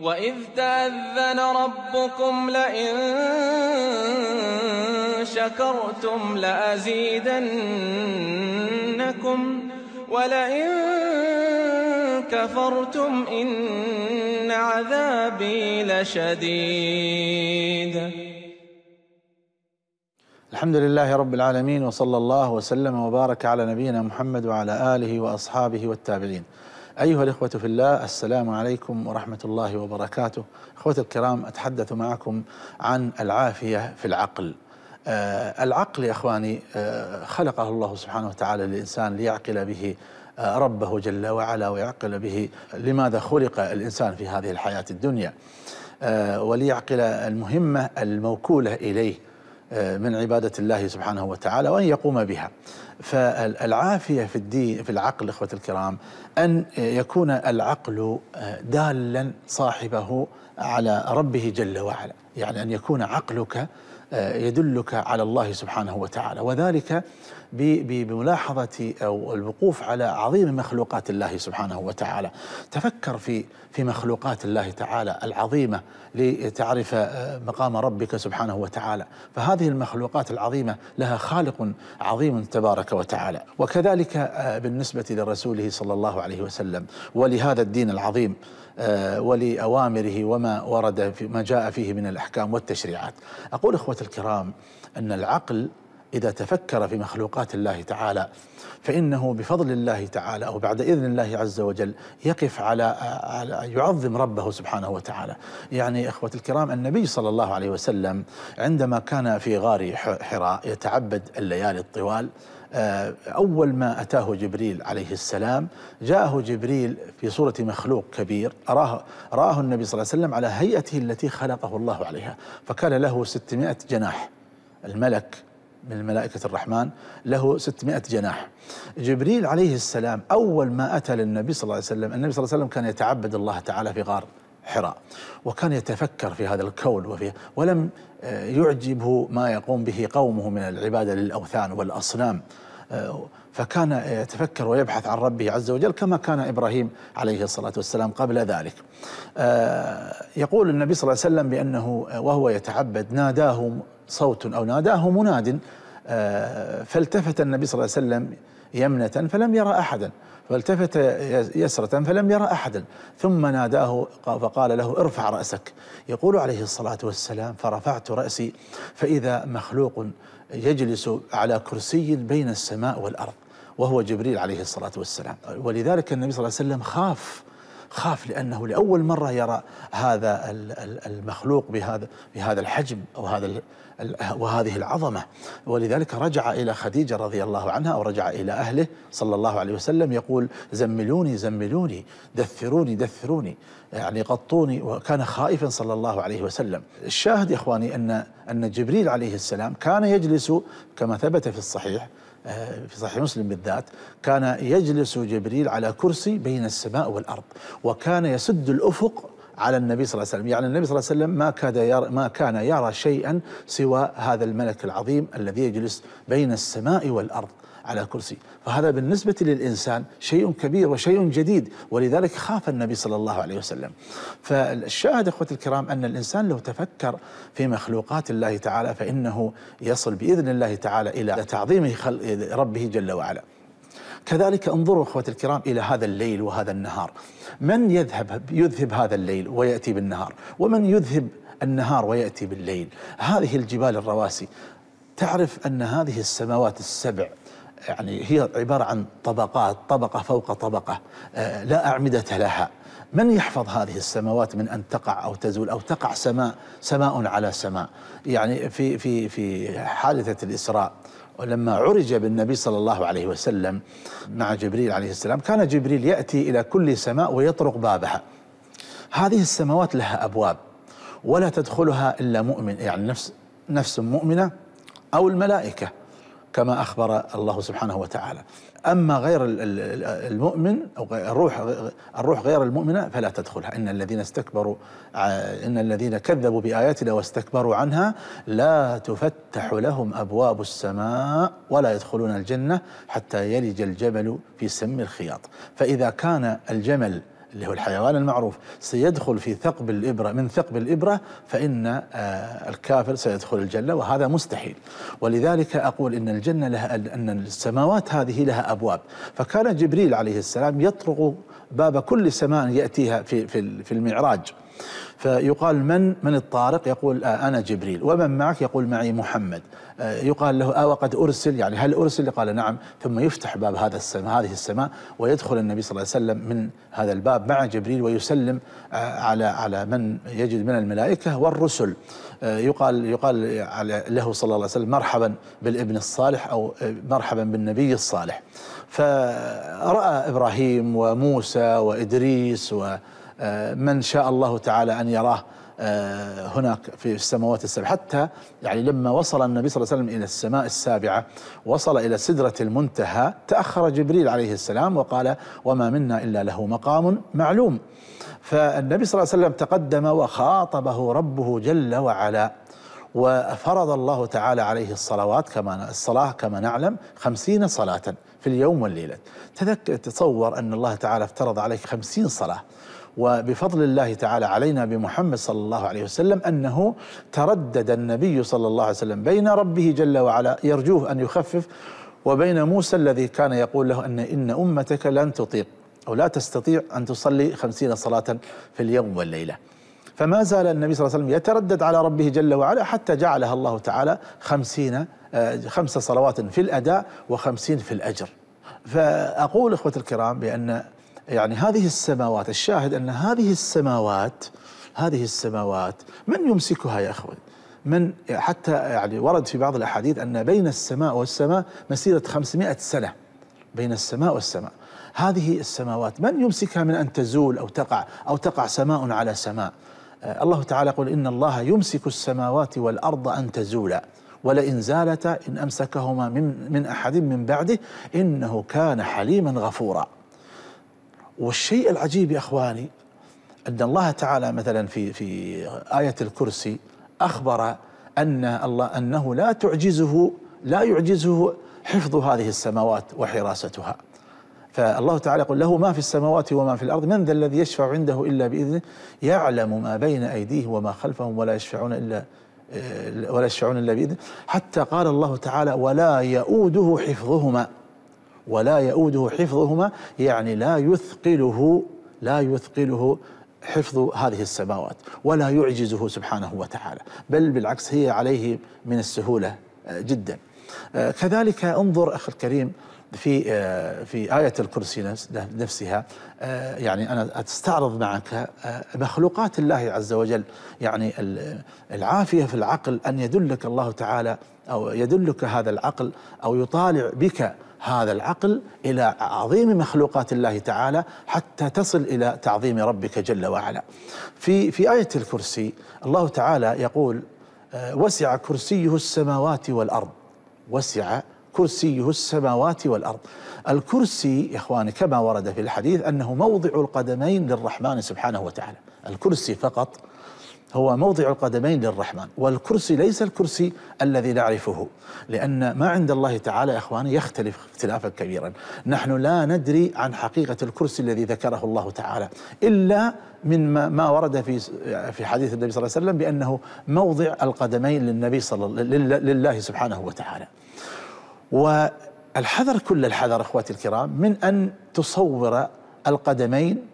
وَإِذْ تَأَذَّنَ رَبُّكُمْ لَئِن شَكَرْتُمْ لَأَزِيدَنَّكُمْ وَلَئِن كَفَرْتُمْ إِنَّ عَذَابِي لَشَدِيدٌ الحمد لله رب العالمين وصلى الله وسلم وبارك على نبينا محمد وعلى آله وأصحابه والتابعين أيها الإخوة في الله السلام عليكم ورحمة الله وبركاته أخوتي الكرام أتحدث معكم عن العافية في العقل آه العقل يا إخواني آه خلقه الله سبحانه وتعالى للإنسان ليعقل به آه ربه جل وعلا ويعقل به لماذا خلق الإنسان في هذه الحياة الدنيا آه، وليعقل المهمة الموكولة إليه آه، من عبادة الله سبحانه وتعالى وأن يقوم بها فالعافية في الدين في العقل إخوة الكرام أن يكون العقل آه، دالا صاحبه على ربه جل وعلا يعني أن يكون عقلك آه، يدلك على الله سبحانه وتعالى وذلك بملاحظة أو الوقوف على عظيم مخلوقات الله سبحانه وتعالى تفكر في في مخلوقات الله تعالى العظيمة لتعرف آه، مقام ربك سبحانه وتعالى فهذه المخلوقات العظيمة لها خالق عظيم تبارك وتعالى وكذلك آه، بالنسبة لرسوله صلى الله عليه وسلم ولهذا الدين العظيم آه، ولأوامره وما ورد في ما جاء فيه من الأحكام والتشريعات أقول إخوة الكرام أن العقل إذا تفكر في مخلوقات الله تعالى فإنه بفضل الله تعالى أو بعد إذن الله عز وجل يقف على يعظم ربه سبحانه وتعالى يعني إخوة الكرام النبي صلى الله عليه وسلم عندما كان في غار حراء يتعبد الليالي الطوال آه، أول ما أتاه جبريل عليه السلام جاءه جبريل في صورة مخلوق كبير أراه, رآه النبي صلى الله عليه وسلم على هيئته التي خلقه الله عليها فكان له 600 جناح الملك من ملائكة الرحمن له 600 جناح جبريل عليه السلام أول ما أتى للنبي صلى الله عليه وسلم النبي صلى الله عليه وسلم كان يتعبد الله تعالى في غار حراء وكان يتفكر في هذا الكون وفي ولم آه، يعجبه ما يقوم به قومه من العبادة للأوثان والأصنام آه، فكان يتفكر ويبحث عن ربه عز وجل كما كان ابراهيم عليه الصلاه والسلام قبل ذلك. آه، يقول النبي صلى الله عليه وسلم بانه وهو يتعبد ناداه صوت او ناداه مناد فالتفت النبي صلى الله عليه وسلم يمنة فلم يرى أحدا فالتفت يسرة فلم يرى أحدا ثم ناداه فقال له ارفع رأسك يقول عليه الصلاة والسلام فرفعت رأسي فإذا مخلوق يجلس على كرسي بين السماء والأرض وهو جبريل عليه الصلاة والسلام ولذلك النبي صلى الله عليه وسلم خاف خاف لأنه لأول مرة يرى هذا المخلوق بهذا بهذا الحجم أو هذا وهذه العظمة ولذلك رجع إلى خديجة رضي الله عنها ورجع إلى أهله صلى الله عليه وسلم يقول زملوني زملوني دثروني دثروني يعني غطوني وكان خائفا صلى الله عليه وسلم الشاهد يا إخواني أن, أن جبريل عليه السلام كان يجلس كما ثبت في الصحيح في صحيح مسلم بالذات كان يجلس جبريل على كرسي بين السماء والأرض وكان يسد الأفق على النبي صلى الله عليه وسلم يعني النبي صلى الله عليه وسلم ما كاد يرى ما كان يرى شيئا سوى هذا الملك العظيم الذي يجلس بين السماء والأرض على كرسي فهذا بالنسبة للإنسان شيء كبير وشيء جديد ولذلك خاف النبي صلى الله عليه وسلم فالشاهد أخوتي الكرام أن الإنسان لو تفكر في مخلوقات الله تعالى فإنه يصل بإذن الله تعالى إلى تعظيم ربه جل وعلا كذلك انظروا اخوتي الكرام الى هذا الليل وهذا النهار من يذهب يذهب هذا الليل وياتي بالنهار ومن يذهب النهار وياتي بالليل هذه الجبال الرواسي تعرف ان هذه السماوات السبع يعني هي عباره عن طبقات طبقه فوق طبقه آه، لا اعمده لها من يحفظ هذه السماوات من ان تقع او تزول او تقع سماء سماء على سماء يعني في في في حادثه الاسراء ولما عرج بالنبي صلى الله عليه وسلم مع جبريل عليه السلام كان جبريل يأتي إلى كل سماء ويطرق بابها هذه السماوات لها أبواب ولا تدخلها إلا مؤمن يعني نفس, نفس مؤمنة أو الملائكة كما أخبر الله سبحانه وتعالى أما غير المؤمن أو الروح الروح غير المؤمنة فلا تدخلها إن الذين استكبروا آه، إن الذين كذبوا بآياتنا واستكبروا عنها لا تفتح لهم أبواب السماء ولا يدخلون الجنة حتى يلج الجبل في سم الخياط فإذا كان الجمل اللي هو الحيوان المعروف سيدخل في ثقب الإبرة من ثقب الإبرة فإن آه، الكافر سيدخل الجنة وهذا مستحيل ولذلك أقول إن الجنة لها أن السماوات هذه لها أبواب فكان جبريل عليه السلام يطرق باب كل سماء يأتيها في في المعراج فيقال من من الطارق يقول آه أنا جبريل ومن معك يقول معي محمد آه يقال له آه وقد أرسل يعني هل أرسل قال نعم ثم يفتح باب هذا السماء هذه السماء ويدخل النبي صلى الله عليه وسلم من هذا الباب مع جبريل ويسلم آه على على من يجد من الملائكة والرسل آه، يقال يقال على له صلى الله عليه وسلم مرحبا بالابن الصالح او آه، مرحبا بالنبي الصالح فراى ابراهيم وموسى وادريس و آه، من شاء الله تعالى أن يراه آه، هناك في السماوات السبع حتى يعني لما وصل النبي صلى الله عليه وسلم إلى السماء السابعة وصل إلى سدرة المنتهى تأخر جبريل عليه السلام وقال وما منا إلا له مقام معلوم فالنبي صلى الله عليه وسلم تقدم وخاطبه ربه جل وعلا وفرض الله تعالى عليه الصلوات كما الصلاة كما نعلم خمسين صلاة في اليوم والليلة تذكر تصور أن الله تعالى افترض عليك خمسين صلاة وبفضل الله تعالى علينا بمحمد صلى الله عليه وسلم انه تردد النبي صلى الله عليه وسلم بين ربه جل وعلا يرجوه ان يخفف وبين موسى الذي كان يقول له ان ان امتك لن تطيق او لا تستطيع ان تصلي خمسين صلاه في اليوم والليله. فما زال النبي صلى الله عليه وسلم يتردد على ربه جل وعلا حتى جعلها الله تعالى خمسين آه، خمس صلوات في الأداء وخمسين في الأجر فأقول إخوة الكرام بأن يعني هذه السماوات الشاهد أن هذه السماوات هذه السماوات من يمسكها يا أخوي من حتى يعني ورد في بعض الأحاديث أن بين السماء والسماء مسيرة 500 سنة بين السماء والسماء هذه السماوات من يمسكها من أن تزول أو تقع أو تقع سماء على سماء آه، الله تعالى يقول إن الله يمسك السماوات والأرض أن تزولا ولئن زالتا إن أمسكهما من, من أحد من بعده إنه كان حليما غفورا والشيء العجيب يا اخواني ان الله تعالى مثلا في في ايه الكرسي اخبر ان الله انه لا تعجزه لا يعجزه حفظ هذه السماوات وحراستها فالله تعالى يقول له ما في السماوات وما في الارض من ذا الذي يشفع عنده الا باذنه يعلم ما بين ايديهم وما خلفهم ولا يشفعون الا ولا يشفعون الا باذنه حتى قال الله تعالى ولا يؤوده حفظهما ولا يؤوده حفظهما يعني لا يثقله لا يثقله حفظ هذه السماوات ولا يعجزه سبحانه وتعالى بل بالعكس هي عليه من السهولة آه، جدا آه، كذلك انظر أخي الكريم في آه، في آية الكرسي نفسها يعني أنا أستعرض معك مخلوقات الله عز وجل يعني العافية في العقل أن يدلك الله تعالى أو يدلك هذا العقل أو يطالع بك هذا العقل إلى عظيم مخلوقات الله تعالى حتى تصل إلى تعظيم ربك جل وعلا في, في آية الكرسي الله تعالى يقول آه، وسع كرسيه السماوات والأرض وسع كرسيه السماوات والأرض الكرسي يا إخواني كما ورد في الحديث أنه موضع القدمين للرحمن سبحانه وتعالى الكرسي فقط هو موضع القدمين للرحمن والكرسي ليس الكرسي الذي نعرفه لأن ما عند الله تعالى يا إخواني يختلف اختلافا كبيرا نحن لا ندري عن حقيقة الكرسي الذي ذكره الله تعالى إلا من ما ورد في في حديث النبي صلى الله عليه وسلم بأنه موضع القدمين للنبي صلى لله سبحانه وتعالى والحذر كل الحذر إخواتي الكرام من أن تصور القدمين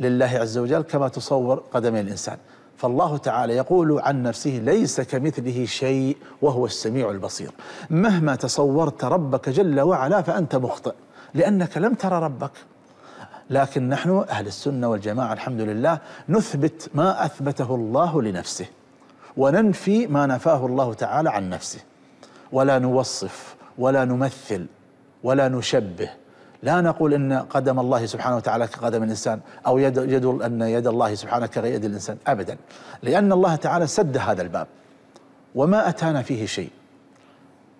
لله عز وجل كما تصور قدمي الإنسان فالله تعالى يقول عن نفسه ليس كمثله شيء وهو السميع البصير مهما تصورت ربك جل وعلا فأنت مخطئ لأنك لم ترى ربك لكن نحن أهل السنة والجماعة الحمد لله نثبت ما أثبته الله لنفسه وننفي ما نفاه الله تعالى عن نفسه ولا نوصف ولا نمثل ولا نشبه لا نقول ان قدم الله سبحانه وتعالى كقدم الانسان او يد يد ان يد الله سبحانه كيد الانسان ابدا لان الله تعالى سد هذا الباب وما اتانا فيه شيء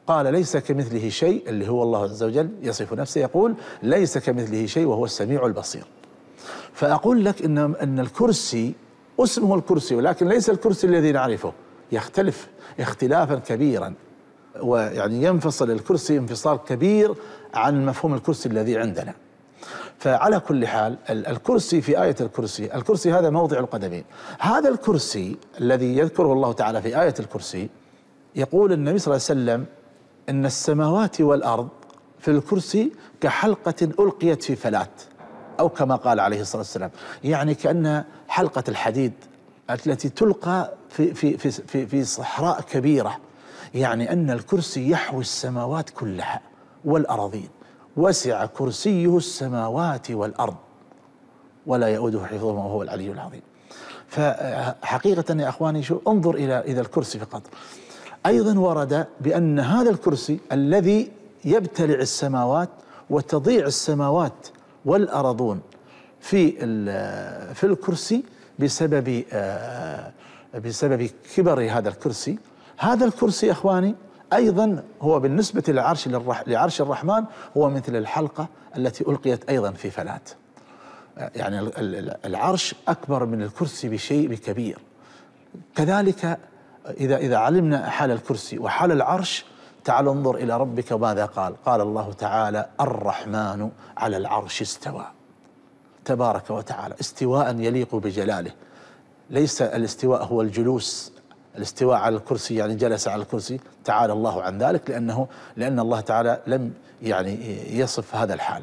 قال ليس كمثله شيء اللي هو الله عز وجل يصف نفسه يقول ليس كمثله شيء وهو السميع البصير فاقول لك ان ان الكرسي اسمه الكرسي ولكن ليس الكرسي الذي نعرفه يختلف اختلافا كبيرا ويعني ينفصل الكرسي انفصال كبير عن مفهوم الكرسي الذي عندنا فعلى كل حال الكرسي في آية الكرسي الكرسي هذا موضع القدمين هذا الكرسي الذي يذكره الله تعالى في آية الكرسي يقول النبي صلى الله عليه وسلم إن السماوات والأرض في الكرسي كحلقة ألقيت في فلاة أو كما قال عليه الصلاة والسلام يعني كأن حلقة الحديد التي تلقى في, في, في, في, في صحراء كبيرة يعني أن الكرسي يحوي السماوات كلها والأراضين وسع كرسيه السماوات والأرض ولا يؤده حفظهما وهو العلي العظيم فحقيقة يا أخواني شو انظر إلى إلى الكرسي فقط أيضا ورد بأن هذا الكرسي الذي يبتلع السماوات وتضيع السماوات والأرضون في في الكرسي بسبب آه، بسبب كبر هذا الكرسي هذا الكرسي يا اخواني ايضا هو بالنسبه للعرش لعرش الرحمن هو مثل الحلقه التي القيت ايضا في فلاه. يعني العرش اكبر من الكرسي بشيء بكبير. كذلك اذا اذا علمنا حال الكرسي وحال العرش تعال انظر الى ربك ماذا قال؟ قال الله تعالى: الرحمن على العرش استوى. تبارك وتعالى استواء يليق بجلاله. ليس الاستواء هو الجلوس الاستواء على الكرسي يعني جلس على الكرسي تعالى الله عن ذلك لأنه لأن الله تعالى لم يعني يصف هذا الحال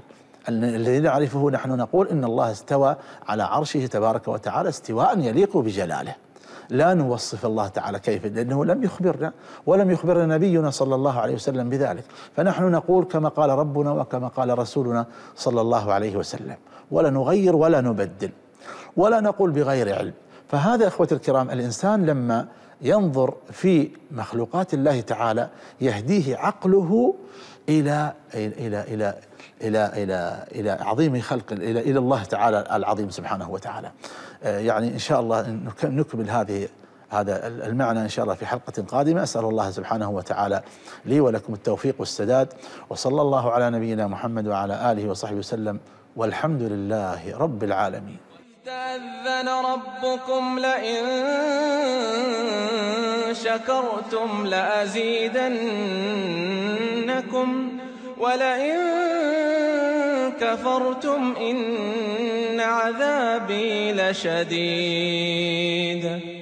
الذي نعرفه نحن نقول إن الله استوى على عرشه تبارك وتعالى استواء يليق بجلاله لا نوصف الله تعالى كيف لأنه لم يخبرنا ولم يخبرنا نبينا صلى الله عليه وسلم بذلك فنحن نقول كما قال ربنا وكما قال رسولنا صلى الله عليه وسلم ولا نغير ولا نبدل ولا نقول بغير علم فهذا إخوة الكرام الإنسان لما ينظر في مخلوقات الله تعالى يهديه عقله الى الى الى الى الى الى عظيم خلق الى الى الله تعالى العظيم سبحانه وتعالى. آه، يعني ان شاء الله نكمل هذه هذا المعنى ان شاء الله في حلقه قادمه اسال الله سبحانه وتعالى لي ولكم التوفيق والسداد وصلى الله على نبينا محمد وعلى اله وصحبه وسلم والحمد لله رب العالمين. تأذن ربكم لئن شكرتم لأزيدنكم ولئن كفرتم إن عذابي لشديد